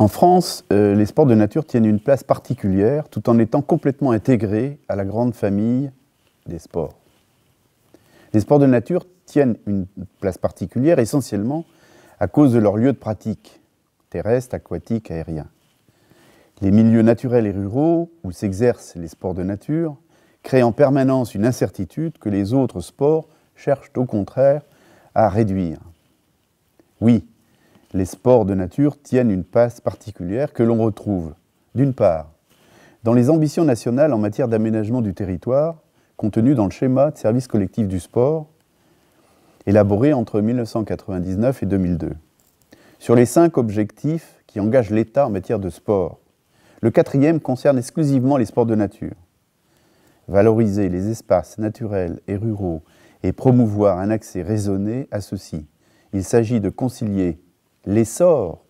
En France, euh, les sports de nature tiennent une place particulière tout en étant complètement intégrés à la grande famille des sports. Les sports de nature tiennent une place particulière essentiellement à cause de leur lieu de pratique, terrestre, aquatique, aérien. Les milieux naturels et ruraux où s'exercent les sports de nature créent en permanence une incertitude que les autres sports cherchent au contraire à réduire. Oui, les sports de nature tiennent une passe particulière que l'on retrouve, d'une part, dans les ambitions nationales en matière d'aménagement du territoire, contenues dans le schéma de service collectif du sport, élaboré entre 1999 et 2002. Sur les cinq objectifs qui engagent l'État en matière de sport, le quatrième concerne exclusivement les sports de nature. Valoriser les espaces naturels et ruraux et promouvoir un accès raisonné à ceux-ci. Il s'agit de concilier l'essor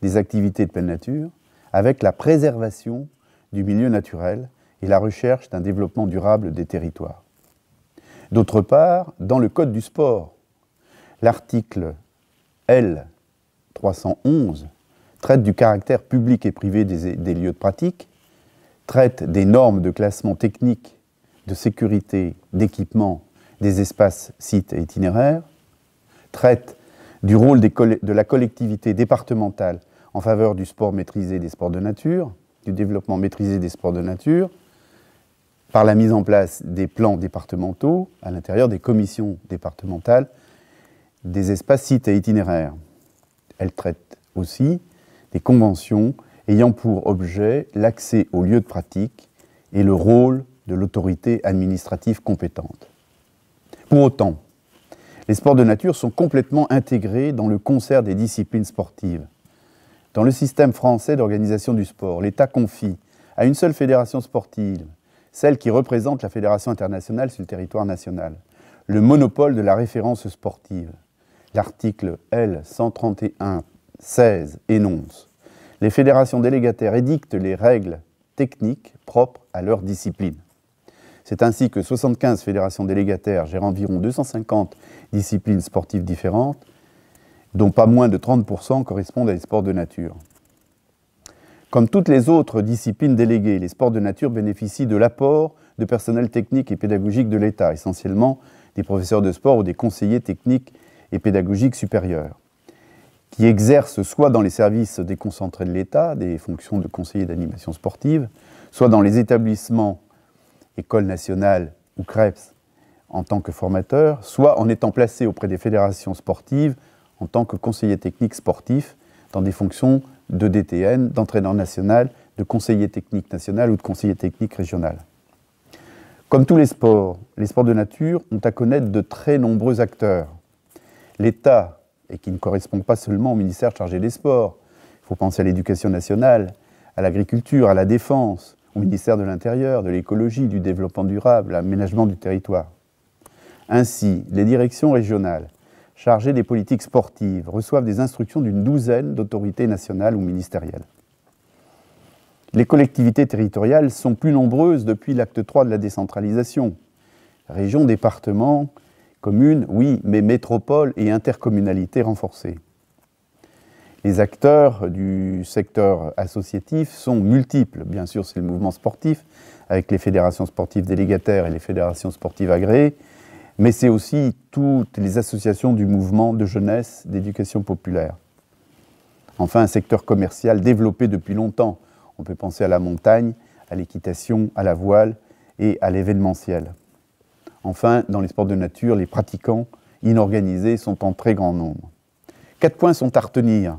des activités de pleine nature avec la préservation du milieu naturel et la recherche d'un développement durable des territoires. D'autre part, dans le Code du sport, l'article L311 traite du caractère public et privé des, lieux de pratique, traite des normes de classement technique, de sécurité, d'équipement des espaces, sites et itinéraires, traite du rôle de la collectivité départementale en faveur du sport maîtrisé des sports de nature, du développement maîtrisé des sports de nature, par la mise en place des plans départementaux à l'intérieur des commissions départementales des espaces sites et itinéraires. Elle traite aussi des conventions ayant pour objet l'accès aux lieux de pratique et le rôle de l'autorité administrative compétente. Pour autant, les sports de nature sont complètement intégrés dans le concert des disciplines sportives. Dans le système français d'organisation du sport, l'État confie à une seule fédération sportive, celle qui représente la fédération internationale sur le territoire national, le monopole de la référence sportive. L'article L131-16 énonce Les fédérations délégataires édictent les règles techniques propres à leur discipline. C'est ainsi que 75 fédérations délégataires gèrent environ 250 disciplines sportives différentes, dont pas moins de 30% correspondent à des sports de nature. Comme toutes les autres disciplines déléguées, les sports de nature bénéficient de l'apport de personnel technique et pédagogique de l'État, essentiellement des professeurs de sport ou des conseillers techniques et pédagogiques supérieurs, qui exercent soit dans les services déconcentrés de l'État, des fonctions de conseiller d'animation sportive, soit dans les établissements École nationale ou CREPS en tant que formateur, soit en étant placé auprès des fédérations sportives en tant que conseiller technique sportif dans des fonctions de DTN, d'entraîneur national, de conseiller technique national ou de conseiller technique régional. Comme tous les sports, les sports de nature ont à connaître de très nombreux acteurs. L'État, et qui ne correspond pas seulement au ministère chargé des sports, il faut penser à l'éducation nationale, à l'agriculture, à la défense, au ministère de l'Intérieur, de l'Écologie, du Développement durable, l'aménagement du territoire. Ainsi, les directions régionales chargées des politiques sportives reçoivent des instructions d'une douzaine d'autorités nationales ou ministérielles. Les collectivités territoriales sont plus nombreuses depuis l'acte 3 de la décentralisation. Régions, départements, communes, oui, mais métropoles et intercommunalités renforcées. Les acteurs du secteur associatif sont multiples. Bien sûr, c'est le mouvement sportif, avec les fédérations sportives délégataires et les fédérations sportives agréées, mais c'est aussi toutes les associations du mouvement de jeunesse, d'éducation populaire. Enfin, un secteur commercial développé depuis longtemps. On peut penser à la montagne, à l'équitation, à la voile et à l'événementiel. Enfin, dans les sports de nature, les pratiquants inorganisés sont en très grand nombre. Quatre points sont à retenir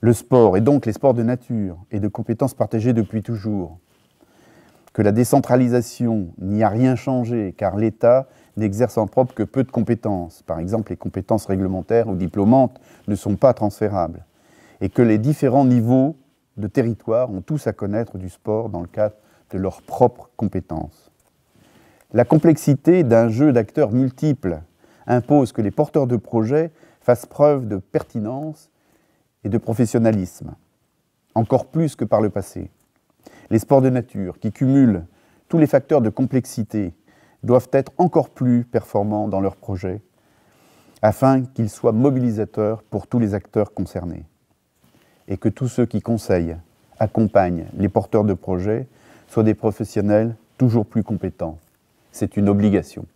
le sport, et donc les sports de nature et de compétences partagées depuis toujours, que la décentralisation n'y a rien changé, car l'État n'exerce en propre que peu de compétences, par exemple les compétences réglementaires ou diplômantes ne sont pas transférables, et que les différents niveaux de territoire ont tous à connaître du sport dans le cadre de leurs propres compétences. La complexité d'un jeu d'acteurs multiples impose que les porteurs de projets fassent preuve de pertinence et de professionnalisme, encore plus que par le passé. Les sports de nature, qui cumulent tous les facteurs de complexité, doivent être encore plus performants dans leurs projets, afin qu'ils soient mobilisateurs pour tous les acteurs concernés, et que tous ceux qui conseillent, accompagnent les porteurs de projets soient des professionnels toujours plus compétents. C'est une obligation.